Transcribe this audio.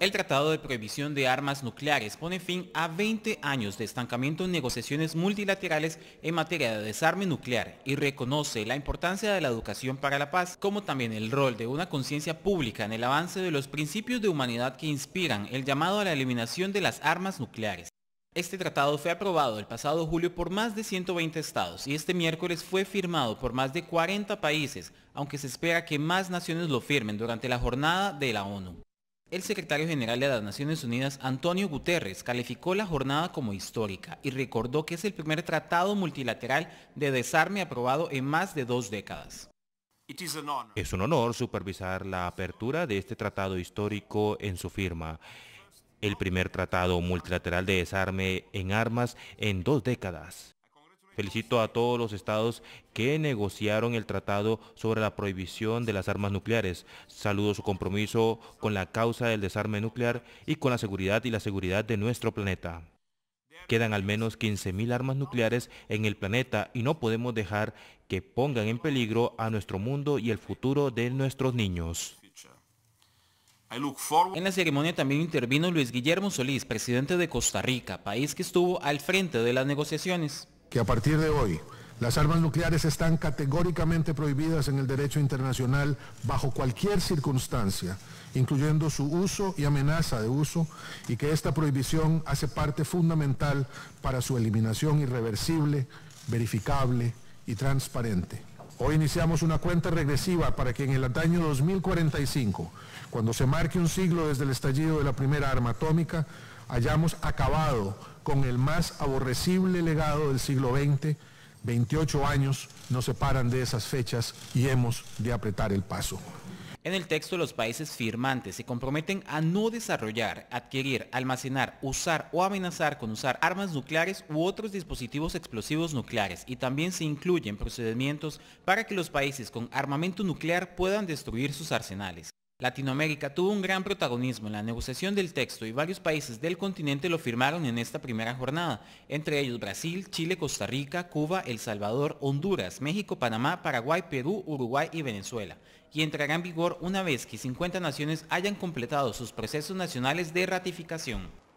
El Tratado de Prohibición de Armas Nucleares pone fin a 20 años de estancamiento en negociaciones multilaterales en materia de desarme nuclear y reconoce la importancia de la educación para la paz, como también el rol de una conciencia pública en el avance de los principios de humanidad que inspiran el llamado a la eliminación de las armas nucleares. Este tratado fue aprobado el pasado julio por más de 120 estados y este miércoles fue firmado por más de 40 países, aunque se espera que más naciones lo firmen durante la jornada de la ONU. El secretario general de las Naciones Unidas, Antonio Guterres, calificó la jornada como histórica y recordó que es el primer tratado multilateral de desarme aprobado en más de dos décadas. Es un honor supervisar la apertura de este tratado histórico en su firma, el primer tratado multilateral de desarme en armas en dos décadas. Felicito a todos los estados que negociaron el tratado sobre la prohibición de las armas nucleares. Saludo su compromiso con la causa del desarme nuclear y con la seguridad y la seguridad de nuestro planeta. Quedan al menos 15.000 armas nucleares en el planeta y no podemos dejar que pongan en peligro a nuestro mundo y el futuro de nuestros niños. En la ceremonia también intervino Luis Guillermo Solís, presidente de Costa Rica, país que estuvo al frente de las negociaciones que a partir de hoy las armas nucleares están categóricamente prohibidas en el derecho internacional bajo cualquier circunstancia, incluyendo su uso y amenaza de uso, y que esta prohibición hace parte fundamental para su eliminación irreversible, verificable y transparente. Hoy iniciamos una cuenta regresiva para que en el año 2045, cuando se marque un siglo desde el estallido de la primera arma atómica, hayamos acabado con el más aborrecible legado del siglo XX. 28 años nos separan de esas fechas y hemos de apretar el paso. En el texto, los países firmantes se comprometen a no desarrollar, adquirir, almacenar, usar o amenazar con usar armas nucleares u otros dispositivos explosivos nucleares y también se incluyen procedimientos para que los países con armamento nuclear puedan destruir sus arsenales. Latinoamérica tuvo un gran protagonismo en la negociación del texto y varios países del continente lo firmaron en esta primera jornada, entre ellos Brasil, Chile, Costa Rica, Cuba, El Salvador, Honduras, México, Panamá, Paraguay, Perú, Uruguay y Venezuela, y entrará en vigor una vez que 50 naciones hayan completado sus procesos nacionales de ratificación.